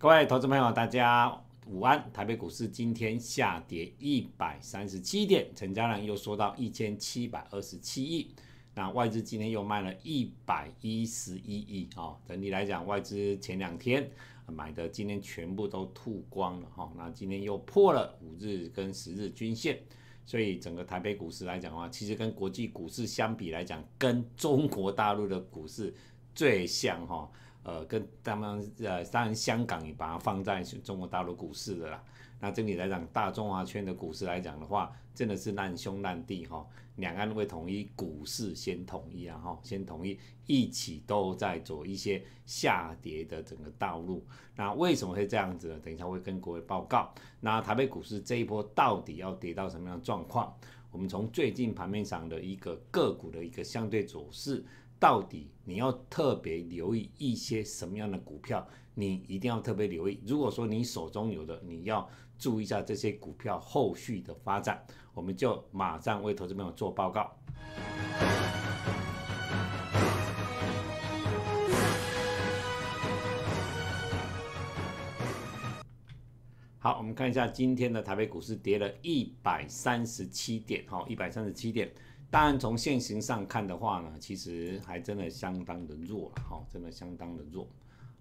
各位投资朋友，大家午安！台北股市今天下跌一百三十七点，成交量又缩到一千七百二十七亿，那外资今天又卖了一百一十一亿哦。整体来讲，外资前两天买的，今天全部都吐光了哈。那今天又破了五日跟十日均线，所以整个台北股市来讲的话，其实跟国际股市相比来讲，跟中国大陆的股市最像哈。呃，跟他们呃，当然香港也把它放在中国大陆股市的啦。那整体来讲，大中华圈的股市来讲的话，真的是难兄难弟哈。两岸未统一，股市先统一，然后先统一，一起都在走一些下跌的整个道路。那为什么会这样子呢？等一下会跟各位报告。那台北股市这一波到底要跌到什么样的状况？我们从最近盘面上的一个个股的一个相对走势。到底你要特别留意一些什么样的股票？你一定要特别留意。如果说你手中有的，你要注意一下这些股票后续的发展。我们就马上为投资朋友做报告。好，我们看一下今天的台北股市跌了一百三十七点，哈，一百三十七点。当然，从现形上看的话呢，其实还真的相当的弱了哈，真的相当的弱，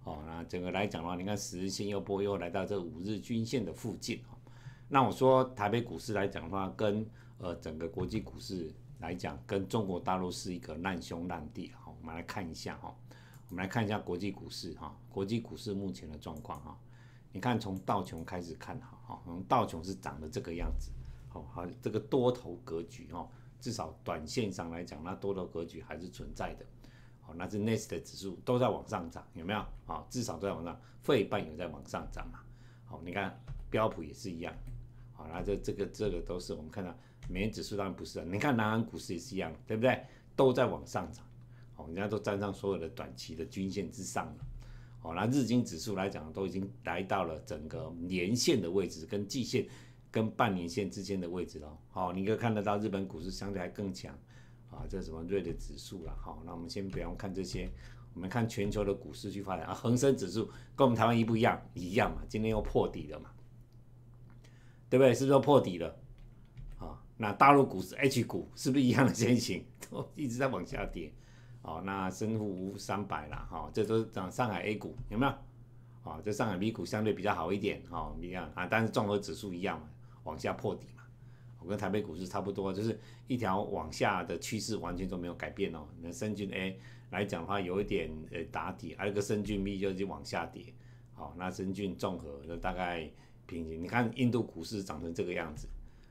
哦，那整个来讲的话，你看十日线又波又来到这五日均线的附近哈，那我说台北股市来讲的话，跟呃整个国际股市来讲，跟中国大陆是一个难兄难弟哈。我们来看一下哈，我们来看一下国际股市哈，国际股市目前的状况哈，你看从道琼开始看哈，哈，从道琼是涨的这个样子，哦，好，这个多头格局哦。至少短线上来讲，那多头格局还是存在的。好，那是纳斯的指数都在往上涨，有没有？啊，至少在往上费半有在往上涨嘛。好，你看标普也是一样。好，那这这个这个都是我们看到，美元指数当然不是啊，你看南韩股市也是一样，对不对？都在往上涨。好，人家都站上所有的短期的均线之上了。好，那日经指数来讲，都已经来到了整个年线的位置跟季线。跟半年线之间的位置了。好，你可以看得到日本股市相对还更强，啊，这什么瑞的指数了。好，那我们先不用看这些，我们看全球的股市去发展啊，恒生指数跟我们台湾一不一样？一样嘛，今天又破底了嘛，对不对？是不是破底了？啊，那大陆股市 H 股是不是一样的先行，都一直在往下跌，哦，那深沪三百啦，哈，这都涨上海 A 股有没有？啊，这上海 B 股相对比较好一点，哈，一样啊，但是综合指数一样嘛。往下破底嘛，我跟台北股市差不多，就是一条往下的趋势，完全都没有改变哦。那深骏 A 来讲的话，有一点呃打底，有一个深骏 B 就是往下跌。好，那深骏综合那大概平行。你看印度股市涨成这个样子，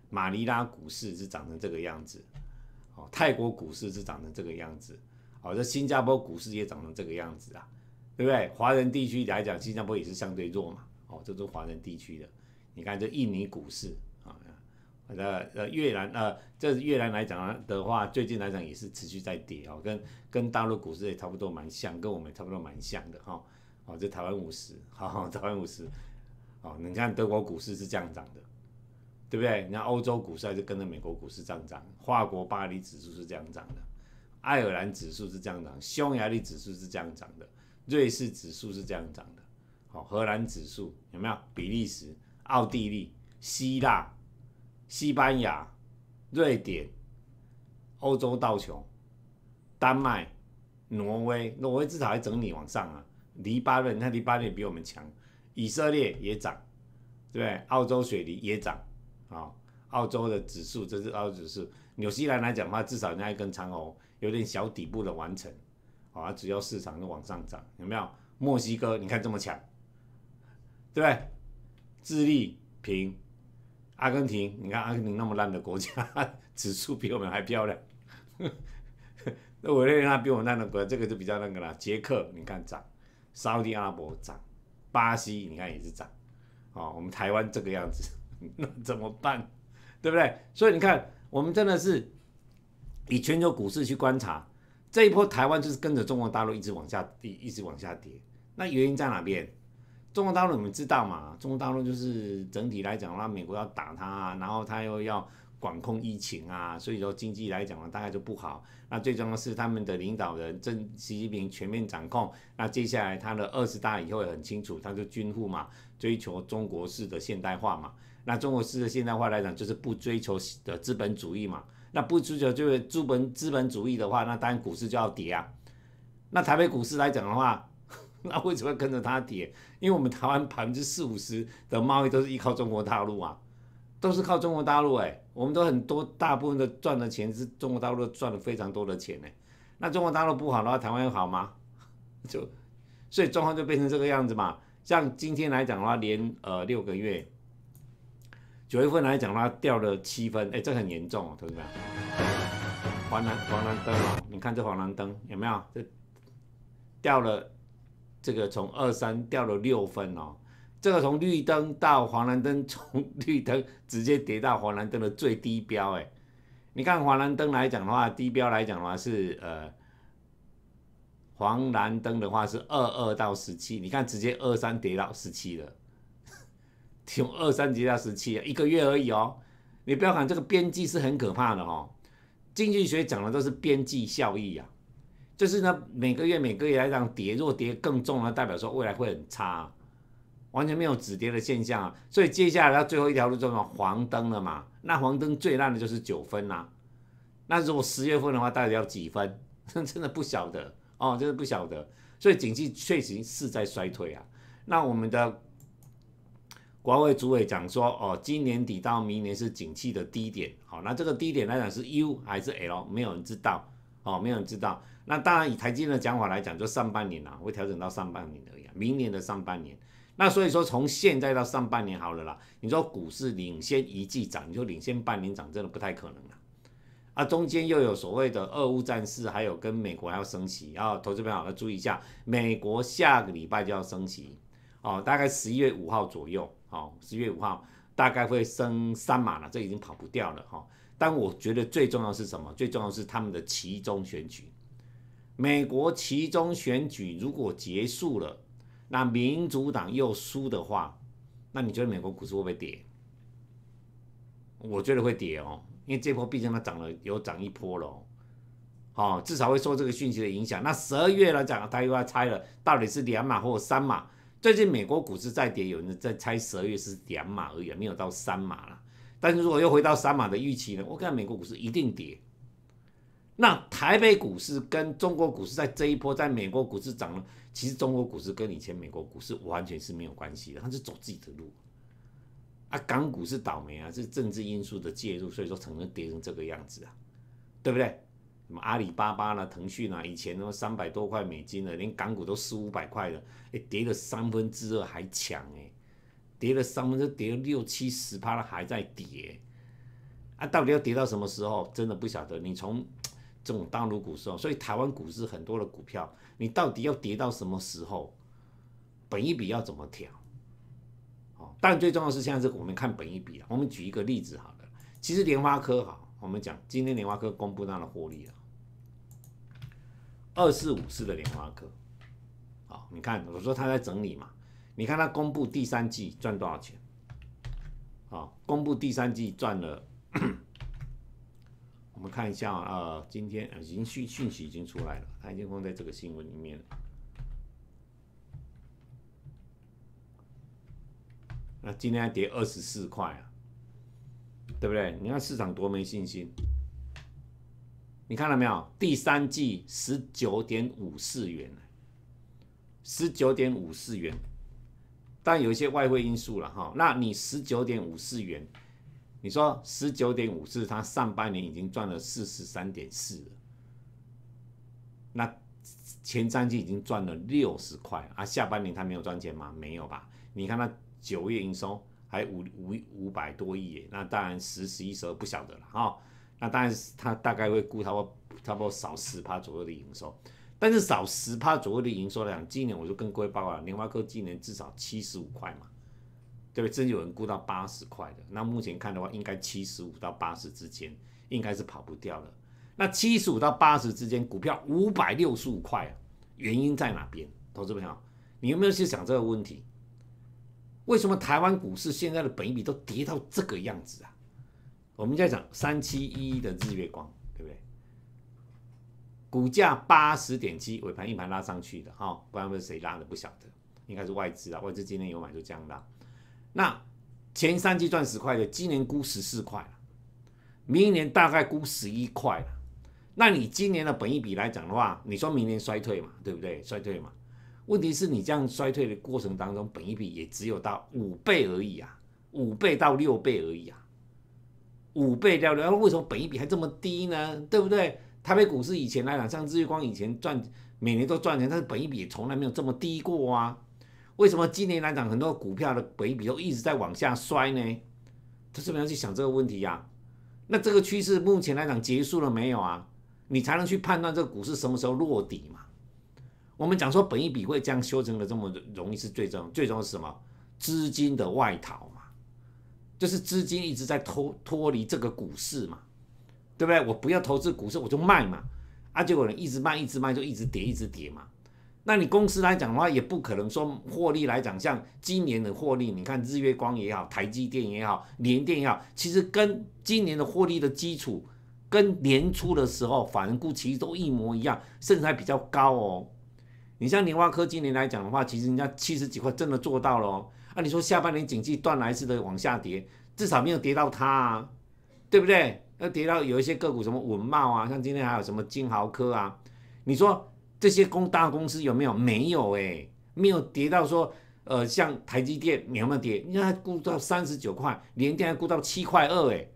马尼拉股市是涨成这个样子，哦，泰国股市是涨成这个样子，哦，这新加坡股市也涨成这个样子啊，对不对？华人地区来讲，新加坡也是相对弱嘛，哦，这都华人地区的。你看这印尼股市。那呃，越南呃，这越南来讲的话，最近来讲也是持续在跌哦，跟跟大陆股市也差不多蛮像，跟我们差不多蛮像的哈。哦，这台湾五十，好，台湾五十，哦，你看德国股市是这样涨的，对不对？你看欧洲股市还是跟着美国股市这样涨，法国巴黎指数是这样涨的，爱尔兰指数是这样涨，匈牙利指数是这样涨的，瑞士指数是这样涨的，好，荷兰指数有没有？比利时、奥地利、希腊。西班牙、瑞典、欧洲道琼、丹麦、挪威，挪威至少还整理往上啊。黎巴嫩，那黎巴嫩比我们强，以色列也涨，对不对？澳洲水泥也涨，啊，澳洲的指数，这是澳洲指数。纽西兰来讲的话，至少那一根长虹有点小底部的完成，啊，只要市场往上涨，有没有？墨西哥，你看这么强，对不对？智利平。阿根廷，你看阿根廷那么烂的国家，指数比我们还漂亮。那我认为它比我们烂的国，家，这个就比较那个了。捷克你看涨，沙特阿拉伯涨，巴西你看也是涨。哦，我们台湾这个样子，那怎么办？对不对？所以你看，我们真的是以全球股市去观察，这一波台湾就是跟着中国大陆一直往下跌，一直往下跌。那原因在哪边？中国大陆你们知道嘛？中国大陆就是整体来讲的话，美国要打它，然后它又要管控疫情啊，所以说经济来讲呢，大概就不好。那最终是他们的领导人，正习近平全面掌控。那接下来他的二十大以后也很清楚，他就军户嘛，追求中国式的现代化嘛。那中国式的现代化来讲，就是不追求的资本主义嘛。那不追求就是资本资本主义的话，那当然股市就要跌啊。那台北股市来讲的话。那为什么要跟着他跌？因为我们台湾百分之四五十的贸易都是依靠中国大陆啊，都是靠中国大陆哎，我们都很多大部分的赚的钱是中国大陆赚了非常多的钱呢。那中国大陆不好的话，台湾好吗？就所以状况就变成这个样子嘛。像今天来讲的话，连呃六个月，九月份来讲的话掉了七分，哎，这很严重，同志们。黄蓝黄蓝灯啊，你看这黄蓝灯有没有？这掉了。这个从二三掉了六分哦，这个从绿灯到黄蓝灯，从绿灯直接跌到黄蓝灯的最低标哎，你看黄蓝灯来讲的话，低标来讲的话是呃，黄蓝灯的话是二二到十七，你看直接二三跌到十七了，从二三跌到十七一个月而已哦，你不要看这个边际是很可怕的哦，经济学讲的都是边际效益啊。就是呢，每个月每个月来讲跌，若跌更重呢，代表说未来会很差，完全没有止跌的现象啊。所以接下来到最后一条路叫做黄灯了嘛？那黄灯最烂的就是九分呐。那如果十月份的话，大概要几分？真的不晓得哦，真的不晓得。所以经济确实是在衰退啊。那我们的国委主委讲说，哦，今年底到明年是景气的低点。好，那这个低点来讲是 U 还是 L？没有人知道哦，没有人知道。那当然，以台积电的讲法来讲，就上半年啊，会调整到上半年而已。明年的上半年，那所以说从现在到上半年好了啦。你说股市领先一季涨，你说领先半年涨，真的不太可能啊。啊，中间又有所谓的俄乌战事，还有跟美国还要升级啊。投资朋友要注意一下，美国下个礼拜就要升级哦，大概十一月五号左右哦，十一月五号大概会升三码了，这已经跑不掉了哈。但我觉得最重要是什么？最重要是他们的其中选举。美国其中选举如果结束了，那民主党又输的话，那你觉得美国股市会不会跌？我觉得会跌哦，因为这波毕竟它涨了有涨一波了，哦，至少会受这个讯息的影响。那十二月来讲，它又要猜了，到底是两码或三码？最近美国股市在跌，有人在猜十二月是两码而已，没有到三码了。但是如果又回到三码的预期呢？我看美国股市一定跌。那台北股市跟中国股市在这一波，在美国股市涨了，其实中国股市跟以前美国股市完全是没有关系的，它是走自己的路。啊，港股是倒霉啊，是政治因素的介入，所以说才能跌成这个样子啊，对不对？什么阿里巴巴啦、腾讯啦，以前都三百多块美金的，连港股都四五百块的，哎，跌了三分之二还强哎，跌了三分之跌了六七十趴了还在跌，啊，到底要跌到什么时候？真的不晓得。你从这种大陆股市哦，所以台湾股市很多的股票，你到底要跌到什么时候？本一笔要怎么调？哦，但最重要是现在是，我们看本一笔我们举一个例子好了，其实莲花科哈，我们讲今天莲花科公布它的获利了，二四五四的莲花科，好，你看我说它在整理嘛，你看它公布第三季赚多少钱？啊，公布第三季赚了。看一下啊，今天已经讯讯息已经出来了，已经放在这个新闻里面，那今天还跌二十四块啊，对不对？你看市场多没信心。你看到没有？第三季十九点五四元，十九点五四元，但有一些外汇因素了哈。那你十九点五四元。你说十九点五四，它上半年已经赚了四十三点四了，那前三季已经赚了六十块啊，下半年他没有赚钱吗？没有吧？你看他九月营收还五五五百多亿耶，那当然十十一十二不晓得了哈，那当然他大概会估不会差不多少十趴左右的营收，但是少十趴左右的营收来讲，今年我就跟各位报告了，联发科今年至少七十五块嘛。对不对？甚至有人估到八十块的，那目前看的话，应该七十五到八十之间，应该是跑不掉了。那七十五到八十之间，股票五百六十五块啊，原因在哪边？投资朋友，你有没有去想这个问题？为什么台湾股市现在的本比都跌到这个样子啊？我们在讲三七一的日月光，对不对？股价八十点七，尾盘一盘拉上去的哈，不然道是谁拉的，不晓得，应该是外资啊，外资今天有买入这样拉。那前三季赚十块的，今年估十四块明年大概估十一块那你今年的本益比来讲的话，你说明年衰退嘛，对不对？衰退嘛。问题是你这样衰退的过程当中，本益比也只有到五倍而已啊，五倍到六倍而已啊，五倍到六倍。为什么本益比还这么低呢？对不对？台北股市以前来讲，像日月光以前赚每年都赚钱，但是本益比从来没有这么低过啊。为什么今年来讲很多股票的本一比都一直在往下摔呢？他是不是要去想这个问题呀？那这个趋势目前来讲结束了没有啊？你才能去判断这个股市什么时候落底嘛？我们讲说本一比会这样修成的这么容易是最重，最终是什么？资金的外逃嘛，就是资金一直在脱脱离这个股市嘛，对不对？我不要投资股市，我就卖嘛，啊，结果呢一直卖一直卖就一直跌一直跌嘛。那你公司来讲的话，也不可能说获利来讲，像今年的获利，你看日月光也好，台积电也好，联电也好，其实跟今年的获利的基础，跟年初的时候，反而股其实都一模一样，甚至还比较高哦。你像联发科今年来讲的话，其实人家七十几块真的做到了。啊，你说下半年景气断崖式的往下跌，至少没有跌到它，啊，对不对？要跌到有一些个股什么文茂啊，像今天还有什么金豪科啊，你说。这些公大公司有没有？没有哎，没有跌到说，呃，像台积电有没有跌？你看它估到三十九块，年电还估到七块二哎，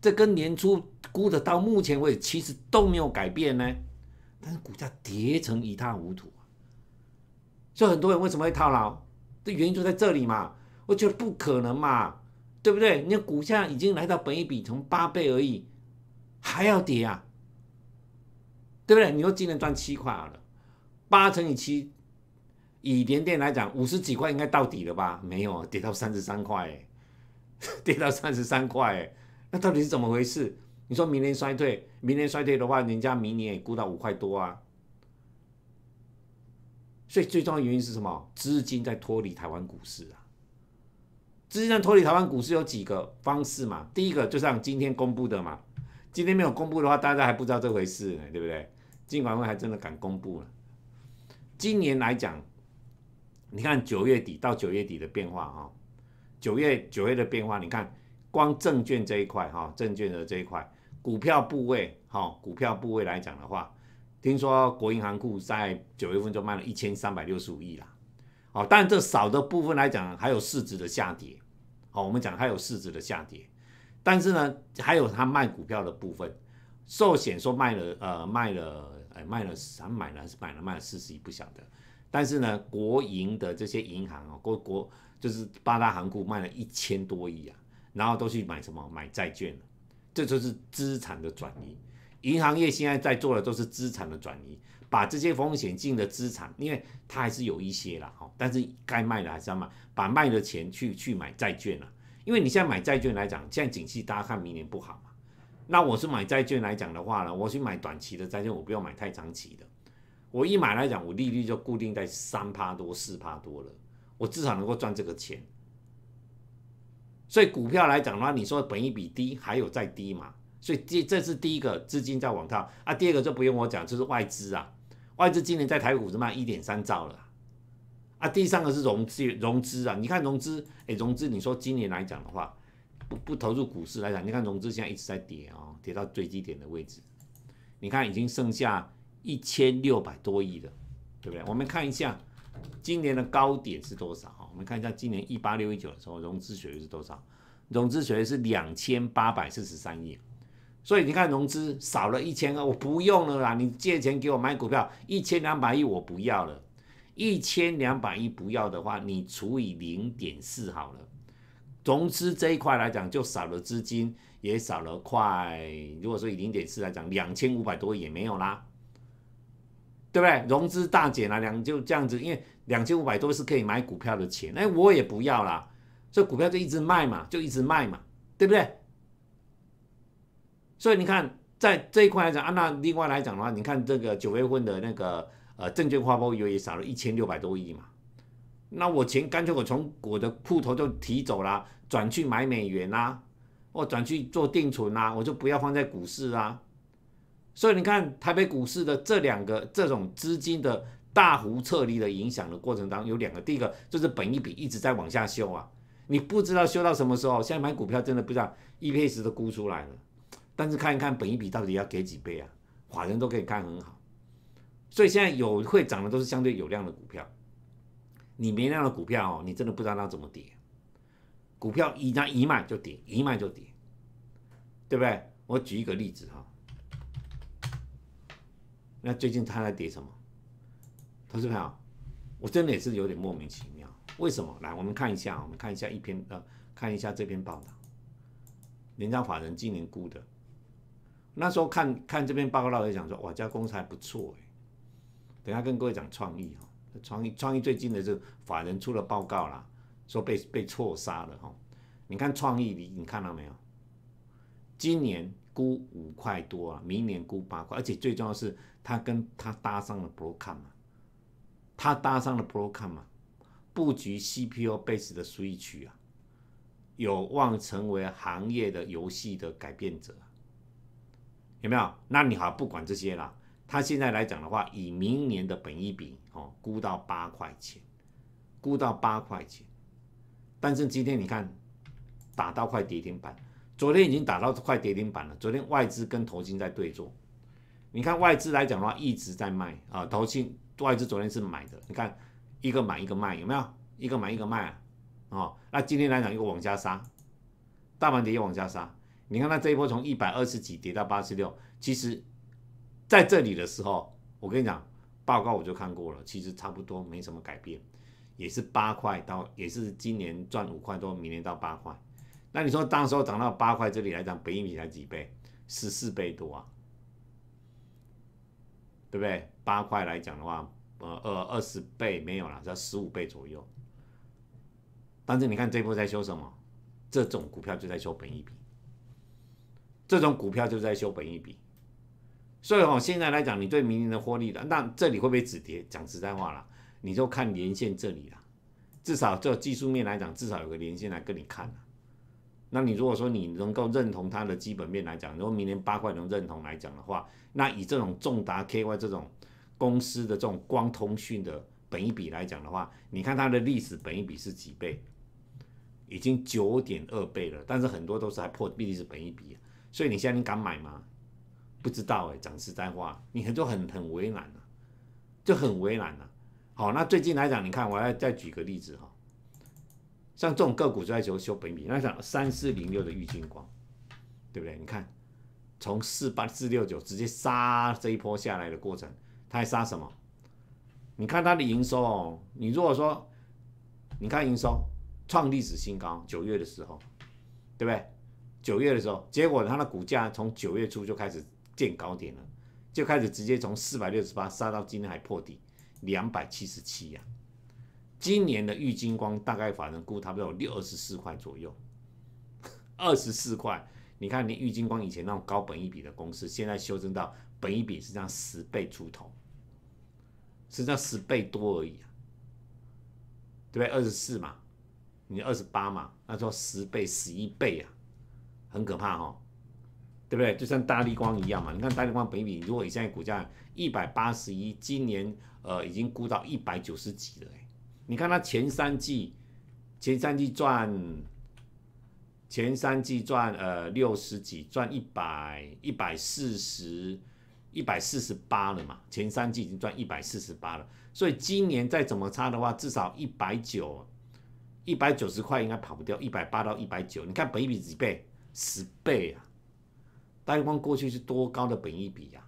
这跟年初估的到目前为止其实都没有改变呢，但是股价跌成一塌糊涂，所以很多人为什么会套牢？这原因就在这里嘛？我觉得不可能嘛，对不对？你看股价已经来到本益比从八倍而已，还要跌啊？对不对？你说今年赚七块好了，八乘以七，以连电来讲，五十几块应该到底了吧？没有，跌到三十三块，跌到三十三块，那到底是怎么回事？你说明年衰退，明年衰退的话，人家明年也估到五块多啊。所以最重要的原因是什么？资金在脱离台湾股市啊。资金在脱离台湾股市有几个方式嘛？第一个就像今天公布的嘛。今天没有公布的话，大家还不知道这回事呢，对不对？金管会还真的敢公布了。今年来讲，你看九月底到九月底的变化哈，九月九月的变化，你看光证券这一块哈，证券的这一块，股票部位哈，股票部位来讲的话，听说国银行库在九月份就卖了一千三百六十五亿啦。哦，但这少的部分来讲，还有市值的下跌。好，我们讲还有市值的下跌。但是呢，还有他卖股票的部分，寿险说卖了，呃，卖了，哎，卖了，他买了，还是买了，卖了四十亿不晓得。但是呢，国营的这些银行啊，国国就是八大行股卖了一千多亿啊，然后都去买什么？买债券这就是资产的转移。银行业现在在做的都是资产的转移，把这些风险性的资产，因为它还是有一些啦，哈，但是该卖的还是要卖，把卖的钱去去买债券了。因为你现在买债券来讲，现在景气大家看明年不好嘛，那我是买债券来讲的话呢，我去买短期的债券，我不要买太长期的，我一买来讲，我利率就固定在三趴多、四趴多了，我至少能够赚这个钱。所以股票来讲的话，你说本一比低，还有再低嘛？所以这这是第一个资金在往套啊，第二个就不用我讲，就是外资啊，外资今年在台股是卖一点三兆了。啊，第三个是融资融资啊！你看融资，哎，融资，你说今年来讲的话，不不投入股市来讲，你看融资现在一直在跌啊，跌到最低点的位置。你看已经剩下一千六百多亿了，对不对？我们看一下今年的高点是多少啊？我们看一下今年一八六一九的时候，融资水位是多少？融资水位是两千八百四十三亿。所以你看融资少了一千个，我不用了啦！你借钱给我买股票，一千两百亿我不要了。一千两百亿不要的话，你除以零点四好了。融资这一块来讲，就少了资金，也少了快。如果说以零点四来讲，两千五百多亿也没有啦，对不对？融资大减了两，就这样子。因为两千五百多是可以买股票的钱，哎，我也不要了，所以股票就一直卖嘛，就一直卖嘛，对不对？所以你看，在这一块来讲，啊，那另外来讲的话，你看这个九月份的那个。呃，证券化包邮也少了一千六百多亿嘛，那我钱干脆我从我的户头就提走了，转去买美元啊，我转去做定存啊，我就不要放在股市啊。所以你看台北股市的这两个这种资金的大幅撤离的影响的过程当中，有两个，第一个就是本一笔一直在往下修啊，你不知道修到什么时候。现在买股票真的不知道一赔十的估出来了，但是看一看本一笔到底要给几倍啊，法人都可以看很好。所以现在有会涨的都是相对有量的股票，你没量的股票哦，你真的不知道它怎么跌。股票一旦一卖就跌，一卖就跌，对不对？我举一个例子哈，那最近它在跌什么？投资朋友，我真的也是有点莫名其妙，为什么？来，我们看一下，我们看一下一篇呃，看一下这篇报道，人家法人今年估的，那时候看看这篇报道也讲说，哇，家公司还不错等下跟各位讲创意哈，创意创意最近的是法人出了报告啦，说被被错杀了哈。你看创意你你看到没有？今年估五块多啊，明年估八块，而且最重要的是他跟他搭上了 Broadcom 啊，他搭上了 Broadcom 布局 CPU base 的区啊，有望成为行业的游戏的改变者，有没有？那你好不管这些啦。它现在来讲的话，以明年的本益比哦，估到八块钱，估到八块钱。但是今天你看，打到快跌停板，昨天已经打到快跌停板了。昨天外资跟投信在对坐，你看外资来讲的话一直在卖啊，投信外资昨天是买的，你看一个买一个卖有没有？一个买一个卖啊？哦，那今天来讲一个往下杀，大盘跌也往下杀。你看它这一波从一百二十几跌到八十六，其实。在这里的时候，我跟你讲，报告我就看过了，其实差不多没什么改变，也是八块到，也是今年赚五块多，明年到八块。那你说，当时候涨到八块，这里来讲，本一比才几倍？十四倍多啊，对不对？八块来讲的话，呃，二二十倍没有了，要十五倍左右。但是你看这波在修什么？这种股票就在修本一比，这种股票就在修本一比。所以哦，现在来讲，你对明年的获利的，那这里会不会止跌？讲实在话了，你就看连线这里了。至少就技术面来讲，至少有个连线来跟你看那你如果说你能够认同它的基本面来讲，如果明年八块能认同来讲的话，那以这种重达 KY 这种公司的这种光通讯的本一比来讲的话，你看它的历史本一比是几倍？已经九点二倍了，但是很多都是还破历史本一比。所以你现在你敢买吗？不知道哎，讲实在话，你很多很很为难了，就很为难了。好，那最近来讲，你看，我要再举个例子哈，像这种个股在求修本比，那像三四零六的郁金光，对不对？你看从四八四六九直接杀这一波下来的过程，它还杀什么？你看它的营收哦，你如果说你看营收创历史新高，九月的时候，对不对？九月的时候，结果它的股价从九月初就开始。见高点了，就开始直接从四百六十八杀到今天还破底两百七十七呀！今年的玉金光大概法人估差不多有六二十四块左右，二十四块，你看你玉金光以前那种高本一比的公司，现在修正到本一比是这样十倍出头，是这样十倍多而已啊，对不对？二十四嘛，你二十八嘛，那说十倍十一倍啊，很可怕哦。对不对？就像大立光一样嘛。你看大立光北米，如果你现在股价一百八十一，今年呃已经估到一百九十几了。你看它前三季，前三季赚，前三季赚呃六十几，赚一百一百四十一百四十八了嘛。前三季已经赚一百四十八了，所以今年再怎么差的话，至少一百九一百九十块应该跑不掉，一百八到一百九。你看北米几倍？十倍啊！大光过去是多高的本益比呀？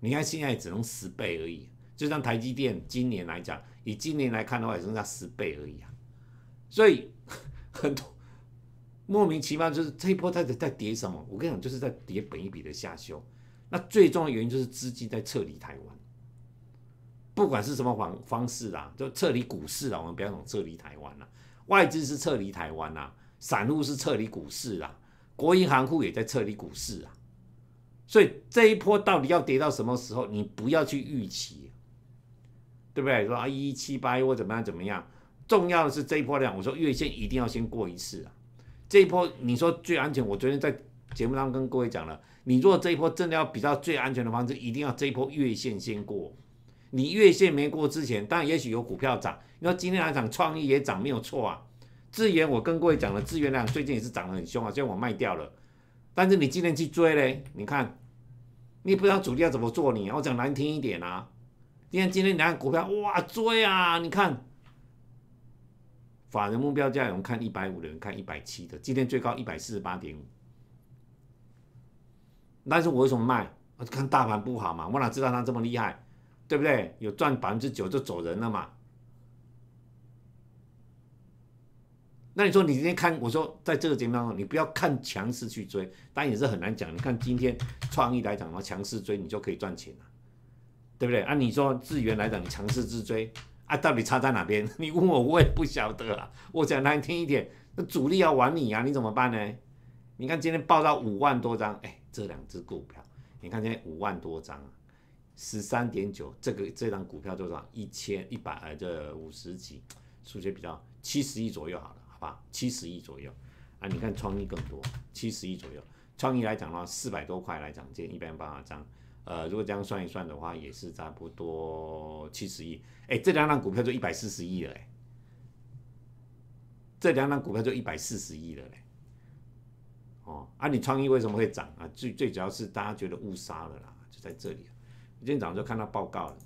你看现在只能十倍而已。就像台积电今年来讲，以今年来看的话，也只剩下十倍而已啊。所以很多 莫名其妙，就是这一波在在跌什么？我跟你讲，就是在跌本益比的下修。那最重要的原因就是资金在撤离台湾，不管是什么方方式啦，就撤离股市啦。我们不要讲撤离台湾了，外资是撤离台湾啦，散户是撤离股市啦。国银行库也在撤离股市啊，所以这一波到底要跌到什么时候？你不要去预期，对不对？说啊一七八一或怎么样怎么样，重要的是这一波量，我说月线一定要先过一次啊。这一波你说最安全，我昨天在节目上跟各位讲了，你如果这一波真的要比较最安全的方式，一定要这一波月线先过。你月线没过之前，当然也许有股票涨，你说今天来讲创意也涨没有错啊。资源，我跟各位讲了，资源量最近也是涨得很凶啊。虽然我卖掉了，但是你今天去追嘞，你看，你也不知道主力要怎么做。你，我讲难听一点啊，你看今天你个股票，哇，追啊！你看，法人目标价有人看一百五的，人看一百七的，今天最高一百四十八点五。但是我为什么卖？我看大盘不好嘛。我哪知道它这么厉害，对不对？有赚百分之九就走人了嘛。那你说你今天看，我说在这个节目当中，你不要看强势去追，当然也是很难讲。你看今天创意来讲的话，强势追你就可以赚钱了，对不对？啊，你说资源来讲，强势自追啊，到底差在哪边？你问我，我也不晓得啊。我讲难听一点，那主力要玩你啊，你怎么办呢？你看今天报到五万多张，哎，这两只股票，你看今天五万多张，十三点九，这个这张股票就少？一千一百，这五十几，数学比较七十亿左右好了。七十亿左右啊！你看创意更多，七十亿左右。创意来讲的话，四百多块来讲，见一百八张。呃，如果这样算一算的话，也是差不多七十亿。哎，这两张股票就一百四十亿了。哎，这两张股票就一百四十亿了。嘞。哦啊，你创意为什么会涨啊？最最主要是大家觉得误杀了啦，就在这里。今天早上就看到报告了，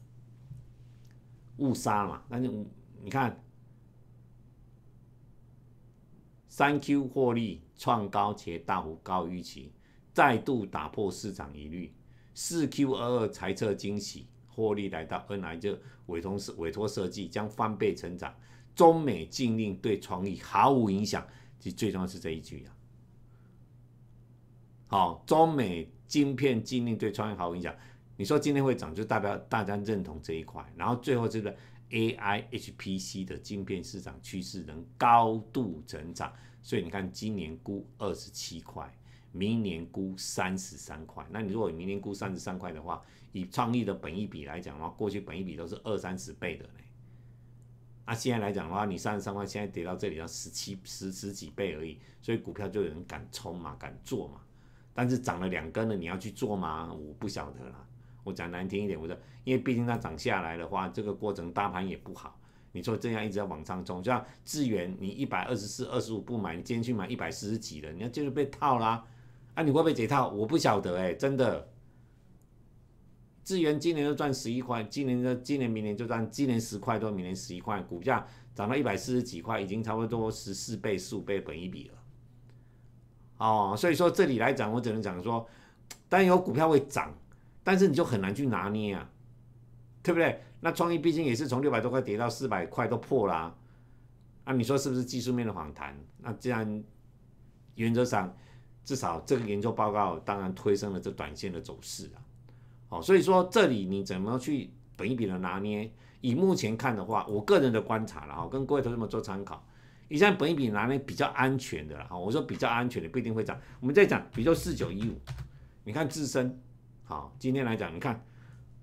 误杀嘛。那就你看。三 Q 获利创高且大幅高于预期，再度打破市场疑虑。四 Q 二二财测惊喜，获利来到恩来就委托设委托设计将翻倍成长。中美禁令对创意毫无影响，其最重要是这一句呀。好，中美晶片禁令对创意毫无影响。你说今天会涨，就代表大家认同这一块。然后最后这个 AI HPC 的晶片市场趋势能高度成长。所以你看，今年估二十七块，明年估三十三块。那你如果明年估三十三块的话，以创意的本一比来讲的话，过去本一比都是二三十倍的呢。那现在来讲的话，你三十三块现在跌到这里要十七十十几倍而已。所以股票就有人敢冲嘛，敢做嘛。但是涨了两根了，你要去做吗？我不晓得了。我讲难听一点，我说，因为毕竟它涨下来的话，这个过程大盘也不好。你说这样一直在往上冲，就像智源，你一百二十四、二十五不买，你今天去买一百四十几的，你要就是被套啦。啊，你会被解套？我不晓得哎，真的。智源今年就赚十一块，今年的今年明年就赚，今年十块多，明年十一块，股价涨到一百四十几块，已经差不多十四倍、十五倍本一比了。哦，所以说这里来讲，我只能讲说，当然有股票会涨，但是你就很难去拿捏啊，对不对？那创意毕竟也是从六百多块跌到四百块都破了，那你说是不是技术面的反弹？那既然原则上至少这个研究报告当然推升了这短线的走势啊，哦，所以说这里你怎么去本一笔的拿捏？以目前看的话，我个人的观察了哈，跟各位同学们做参考，以上本一笔拿捏比较安全的了哈。我说比较安全的不一定会涨，我们再讲，比如说四九一五，你看自身好，今天来讲你看。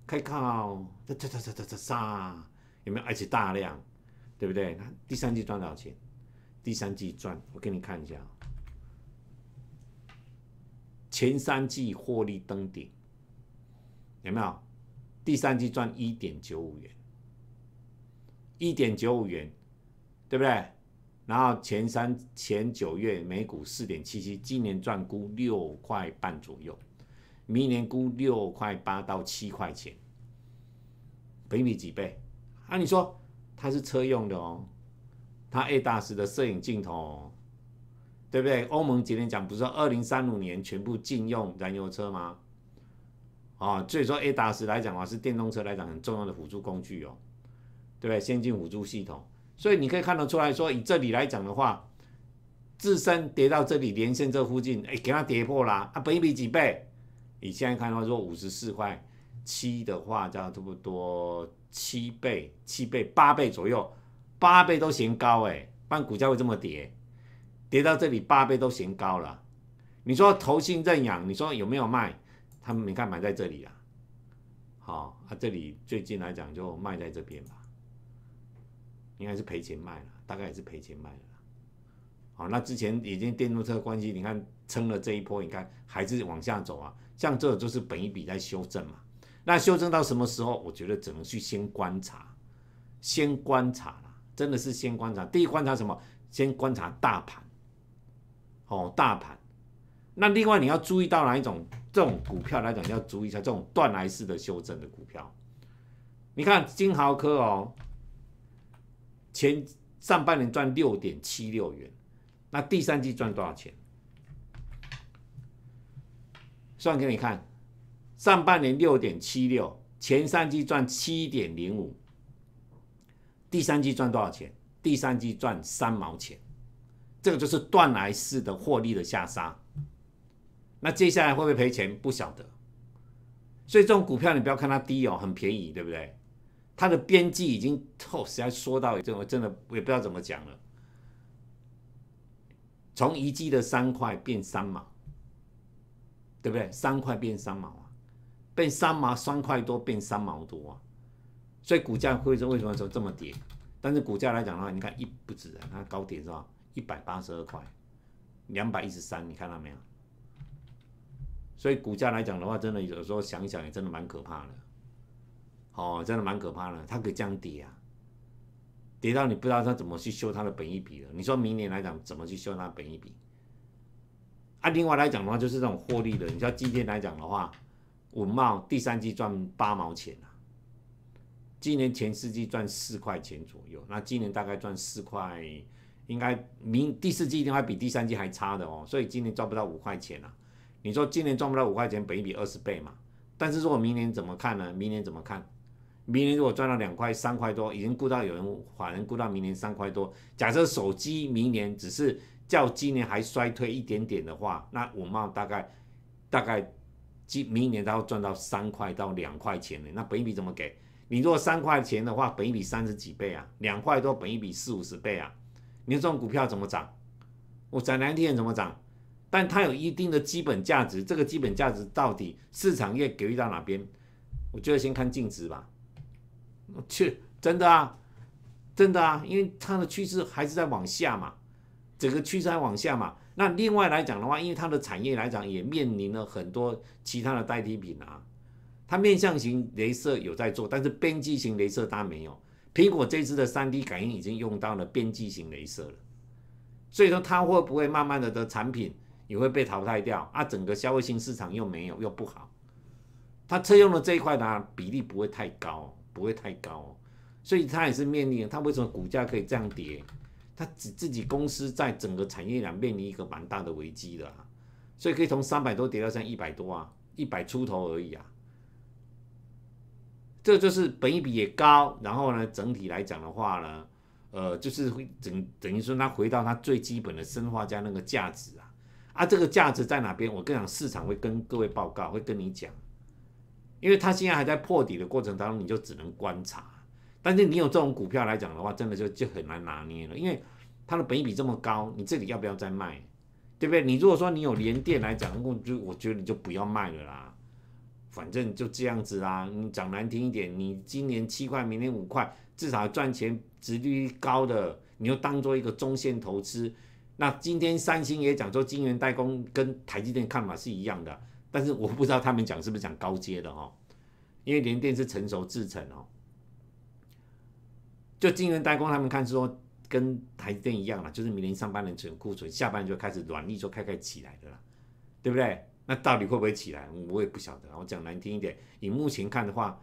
开靠，这这这这这杀，有没有而且大量，对不对？那第三季赚多少钱？第三季赚，我给你看一下，前三季获利登顶，有没有？第三季赚一点九五元，一点九五元，对不对？然后前三前九月每股四点七七，今年赚估六块半左右。明年估六块八到七块钱，比比几倍？啊，你说它是车用的哦，它 A 大师的摄影镜头，对不对？欧盟今天讲不是说二零三五年全部禁用燃油车吗？啊，所以说 A 大师来讲话是电动车来讲很重要的辅助工具哦，对不对？先进辅助系统，所以你可以看得出来说，以这里来讲的话，自身跌到这里连线这附近，哎，给它跌破啦，啊，比比几倍。以现在看的话，说五十四块七的话，样差不多七倍、七倍、八倍左右，八倍都嫌高哎！然股价会这么跌，跌到这里八倍都嫌高了。你说投新认养，你说有没有卖？他们你看买在这里啊，好啊，这里最近来讲就卖在这边吧，应该是赔钱卖了，大概也是赔钱卖了。好，那之前已经电动车关系，你看撑了这一波，你看还是往下走啊。像这就是本一笔在修正嘛，那修正到什么时候？我觉得只能去先观察，先观察啦，真的是先观察。第一观察什么？先观察大盘，哦，大盘。那另外你要注意到哪一种这种股票来讲，要注意一下这种断崖式的修正的股票。你看金豪科哦，前上半年赚六点七六元，那第三季赚多少钱？算给你看，上半年六点七六，前三季赚七点零五，第三季赚多少钱？第三季赚三毛钱，这个就是断崖式的获利的下杀。那接下来会不会赔钱？不晓得。所以这种股票你不要看它低哦，很便宜，对不对？它的边际已经透，实在说到这种真的我也不知道怎么讲了，从一季的三块变三毛。对不对？三块变三毛啊，变三毛，三块多变三毛多啊，所以股价会是为什么说这么跌？但是股价来讲的话，你看一不止啊，它高点是吧？一百八十二块，两百一十三，你看到没有？所以股价来讲的话，真的有时候想想也真的蛮可怕的，哦，真的蛮可怕的，它可以这样跌啊，跌到你不知道它怎么去修它的本益比了。你说明年来讲怎么去修它本益比？那另外来讲的话，就是这种获利的。你知道今天来讲的话，文茂第三季赚八毛钱啊，今年前四季赚四块钱左右。那今年大概赚四块，应该明第四季的话比第三季还差的哦，所以今年赚不到五块钱了。你说今年赚不到五块钱，本一比二十倍嘛？但是如果明年怎么看呢？明年怎么看？明年如果赚到两块、三块多，已经估到有人法人估到明年三块多。假设手机明年只是。较今年还衰退一点点的话，那五毛大概大概今明年它要赚到三块到两块钱呢。那本一笔怎么给你？如果三块钱的话，本一笔三十几倍啊；两块多本一笔四五十倍啊。你说股票怎么涨？我涨难听点怎么涨？但它有一定的基本价值，这个基本价值到底市场业给予到哪边？我觉得先看净值吧。去，真的啊，真的啊，因为它的趋势还是在往下嘛。整个趋势在往下嘛，那另外来讲的话，因为它的产业来讲也面临了很多其他的代替品啊，它面向型镭射有在做，但是边际型镭射它没有。苹果这次的三 D 感应已经用到了边际型镭射了，所以说它会不会慢慢的的产品也会被淘汰掉啊？整个消费性市场又没有又不好，它车用的这一块呢比例不会太高，不会太高，所以它也是面临。它为什么股价可以这样跌？他自自己公司在整个产业链面临一个蛮大的危机的啊，所以可以从三百多跌到像一百多啊，一百出头而已啊，这就是本益比也高，然后呢，整体来讲的话呢，呃，就是会等等于说它回到它最基本的生化加那个价值啊，啊，这个价值在哪边？我跟讲市场会跟各位报告，会跟你讲，因为它现在还在破底的过程当中，你就只能观察。但是你有这种股票来讲的话，真的就就很难拿捏了，因为它的本益比这么高，你这里要不要再卖，对不对？你如果说你有连电来讲，我就我觉得你就不要卖了啦，反正就这样子啦。你讲难听一点，你今年七块，明年五块，至少赚钱，值率高的你就当做一个中线投资。那今天三星也讲说晶圆代工跟台积电看法是一样的，但是我不知道他们讲是不是讲高阶的哈，因为连电是成熟制程哦。就晶圆代工，他们看说跟台积电一样了，就是明年上半年存库存，下半年就开始软力就开开起来的啦，对不对？那到底会不会起来，我也不晓得。我讲难听一点，以目前看的话，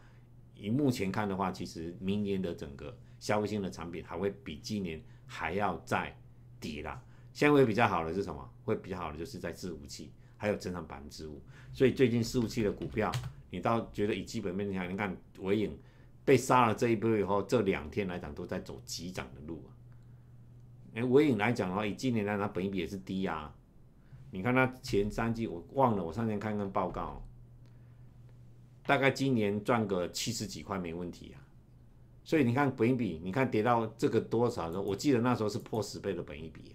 以目前看的话，其实明年的整个消费性的产品还会比今年还要再跌啦。现在会比较好的是什么？会比较好的就是在伺服器，还有增长百分之五。所以最近四五器的股票，你倒觉得以基本面讲，你看伟影。被杀了这一波以后，这两天来讲都在走急涨的路啊。哎，尾影来讲的话，以今年来讲，本益比也是低啊。你看它前三季，我忘了，我上天看看报告，大概今年赚个七十几块没问题啊。所以你看本益比，你看跌到这个多少的时候，我记得那时候是破十倍的本益比啊。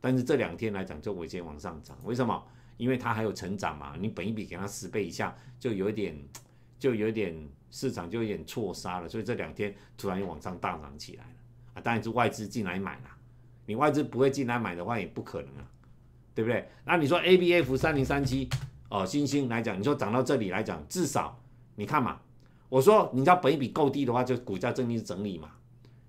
但是这两天来讲，就尾线往上涨，为什么？因为它还有成长嘛。你本益比给它十倍以下，就有一点。就有点市场就有点错杀了，所以这两天突然又往上大涨起来了啊！当然是外资进来买了，你外资不会进来买的话也不可能啊，对不对？那你说 A B F 三零三七哦，星星来讲，你说涨到这里来讲，至少你看嘛，我说你知道本一比够低的话，就股价正经整理嘛，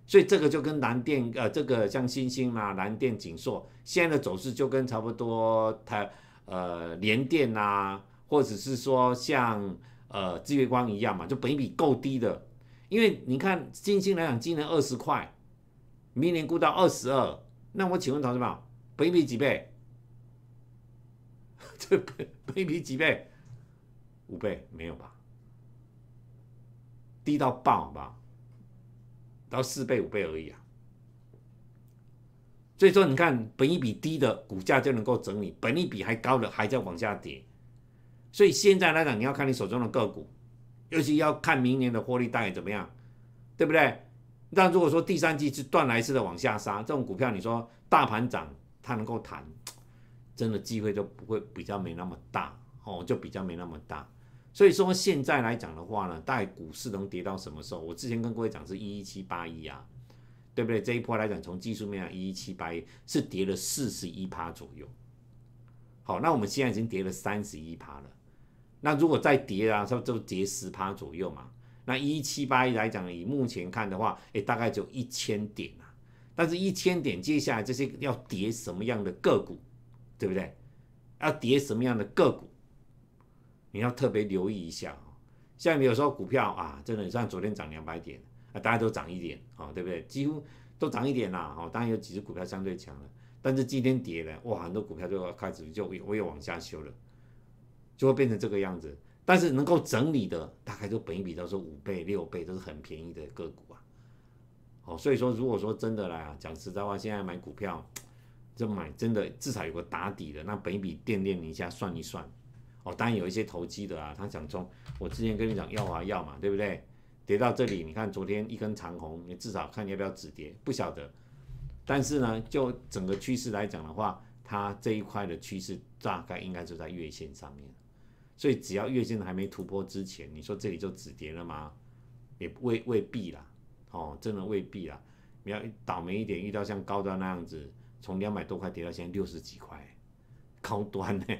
所以这个就跟蓝电呃，这个像星星啊、蓝电景硕现在的走势就跟差不多，它呃联电啊，或者是说像。呃，资源光一样嘛，就本益比够低的，因为你看，金星来讲，今年二十块，明年估到二十二，那我请问同志们，本一比几倍？这本本比几倍？五倍没有吧？低到爆吧？到四倍五倍而已啊。所以说，你看本一比低的股价就能够整理，本一比还高的还在往下跌。所以现在来讲，你要看你手中的个股，尤其要看明年的获利大概怎么样，对不对？但如果说第三季是断崖式的往下杀，这种股票，你说大盘涨，它能够弹，真的机会就不会比较没那么大哦，就比较没那么大。所以说现在来讲的话呢，大概股市能跌到什么时候？我之前跟各位讲是一一七八一啊，对不对？这一波来讲，从技术面上一一七八一是跌了四十一趴左右，好，那我们现在已经跌了三十一趴了。那如果再跌啊，它就跌十趴左右嘛。那一七八一来讲，以目前看的话，哎，大概就一千点啊。但是，一千点接下来这些要跌什么样的个股，对不对？要跌什么样的个股，你要特别留意一下啊。像有时候股票啊，真的像昨天涨两百点啊，大家都涨一点啊，对不对？几乎都涨一点啦。哦，当然有几只股票相对强了，但是今天跌了哇，很多股票就要开始就微又往下修了。就会变成这个样子，但是能够整理的，大概就本一比都是五倍、六倍，都是很便宜的个股啊。哦，所以说如果说真的来啊，讲实在话，现在买股票，这买真的至少有个打底的，那本一比垫垫一下，算一算。哦，当然有一些投机的啊，他想冲。我之前跟你讲要华要嘛，对不对？跌到这里，你看昨天一根长红，你至少看你要不要止跌，不晓得。但是呢，就整个趋势来讲的话，它这一块的趋势大概应该是在月线上面。所以只要月线还没突破之前，你说这里就止跌了吗？也未未必啦，哦，真的未必啦。你要倒霉一点，遇到像高端那样子，从两百多块跌到现在六十几块，高端的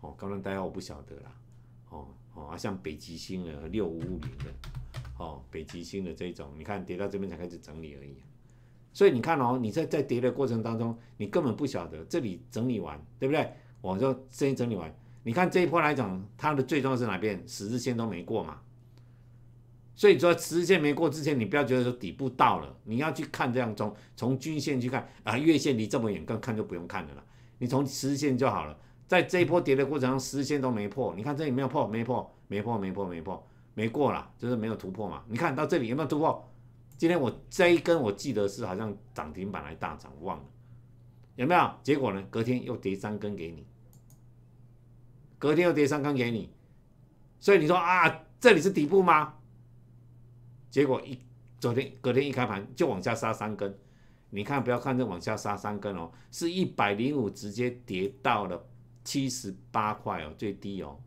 哦，高端大家我不晓得啦。哦哦，像北极星的六五五零的，哦，北极星的这种，你看跌到这边才开始整理而已。所以你看哦，你在在跌的过程当中，你根本不晓得这里整理完，对不对？我就这一整理完。你看这一波来讲，它的最重要是哪边？十字线都没过嘛，所以说十字线没过之前，你不要觉得说底部到了，你要去看这样从从均线去看啊，月线离这么远，更看就不用看了你从十字线就好了，在这一波跌的过程中，十字线都没破。你看这里没有破，没破，没破，没破，没破，没过了，就是没有突破嘛。你看到这里有没有突破？今天我这一根我记得是好像涨停板来大涨，忘了有没有？结果呢，隔天又跌三根给你。隔天又跌三根给你，所以你说啊，这里是底部吗？结果一昨天隔天一开盘就往下杀三根，你看不要看这往下杀三根哦，是一百零五直接跌到了七十八块哦，最低哦，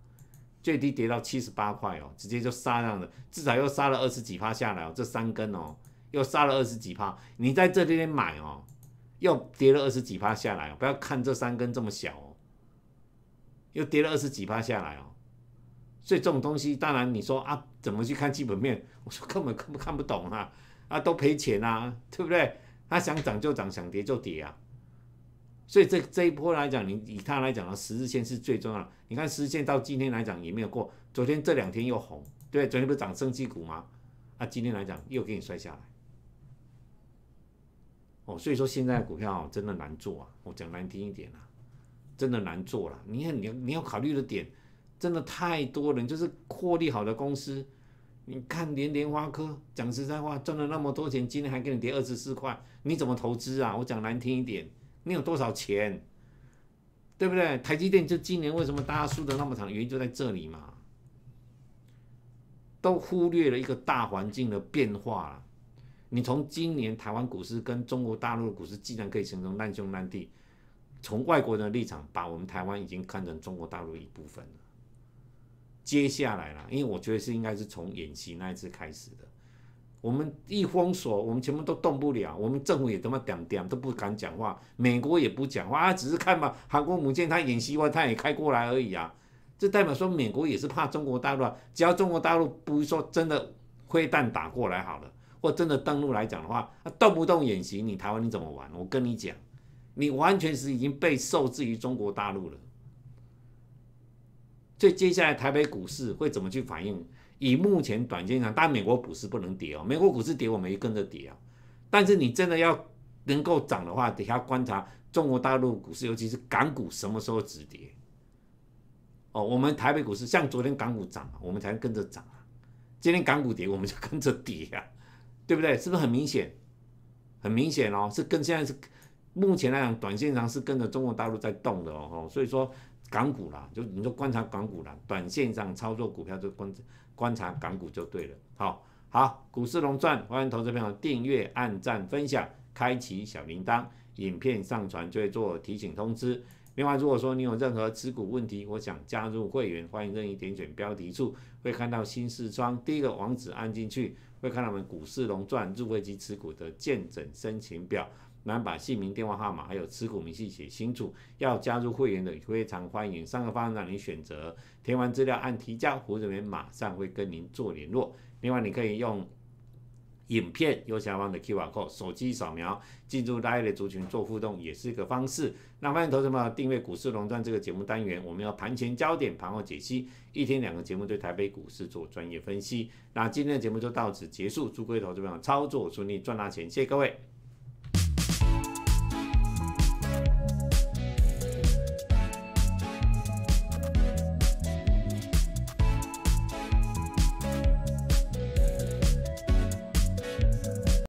最低跌到七十八块哦，直接就杀上样至少又杀了二十几趴下来哦，这三根哦，又杀了二十几趴，你在这边买哦，又跌了二十几趴下来，不要看这三根这么小哦。又跌了二十几趴下来哦，所以这种东西，当然你说啊，怎么去看基本面？我说根本根本看不懂啊，啊都赔钱啊，对不对？他想涨就涨，想跌就跌啊。所以这这一波来讲，你以它来讲呢，十字线是最重要。你看十字线到今天来讲也没有过，昨天这两天又红，对，昨天不是涨升绩股吗？啊，今天来讲又给你摔下来。哦，所以说现在股票真的难做啊，我讲难听一点啊。真的难做了，你看你你要考虑的点真的太多了。就是获利好的公司，你看连莲花科讲实在话赚了那么多钱，今天还给你跌二十四块，你怎么投资啊？我讲难听一点，你有多少钱，对不对？台积电就今年为什么大家输的那么惨，原因就在这里嘛，都忽略了一个大环境的变化了。你从今年台湾股市跟中国大陆的股市，竟然可以形成难兄难弟。从外国人的立场，把我们台湾已经看成中国大陆一部分了。接下来了，因为我觉得是应该是从演习那一次开始的。我们一封锁，我们全部都动不了，我们政府也他妈点点都不敢讲话，美国也不讲话，只是看嘛，航空母舰它演习完，它也开过来而已啊。这代表说美国也是怕中国大陆，只要中国大陆不是说真的灰弹打过来好了，或真的登陆来讲的话，啊、动不动演习你台湾你怎么玩？我跟你讲。你完全是已经被受制于中国大陆了，所以接下来台北股市会怎么去反应？以目前短线上，但美国股市不能跌哦，美国股市跌，我们也跟着跌啊。但是你真的要能够涨的话，等下观察中国大陆股市，尤其是港股什么时候止跌？哦，我们台北股市像昨天港股涨，我们才跟着涨啊；今天港股跌，我们就跟着跌啊，对不对？是不是很明显？很明显哦，是跟现在是。目前来讲，短线上是跟着中国大陆在动的哦，所以说港股啦，就你就观察港股啦，短线上操作股票就观观察港股就对了。好好，股市龙钻，欢迎投资朋友订阅、按赞、分享、开启小铃铛，影片上传就会做提醒通知。另外，如果说你有任何持股问题，我想加入会员，欢迎任意点选标题处，会看到新视窗，第一个网址按进去，会看到我们股市龙钻入会及持股的见证申请表。那把姓名、电话号码还有持股明细写清楚。要加入会员的非常欢迎，三个方案让你选择。填完资料按提交，胡志明马上会跟您做联络。另外，你可以用影片右下方的 QR code 手机扫描，进入拉一的族群做互动，也是一个方式。那欢迎投资们订阅《股市龙战这个节目单元，我们要盘前焦点、盘后解析，一天两个节目对台北股市做专业分析。那今天的节目就到此结束，祝各位投资朋友操作顺利，赚大钱，谢谢各位。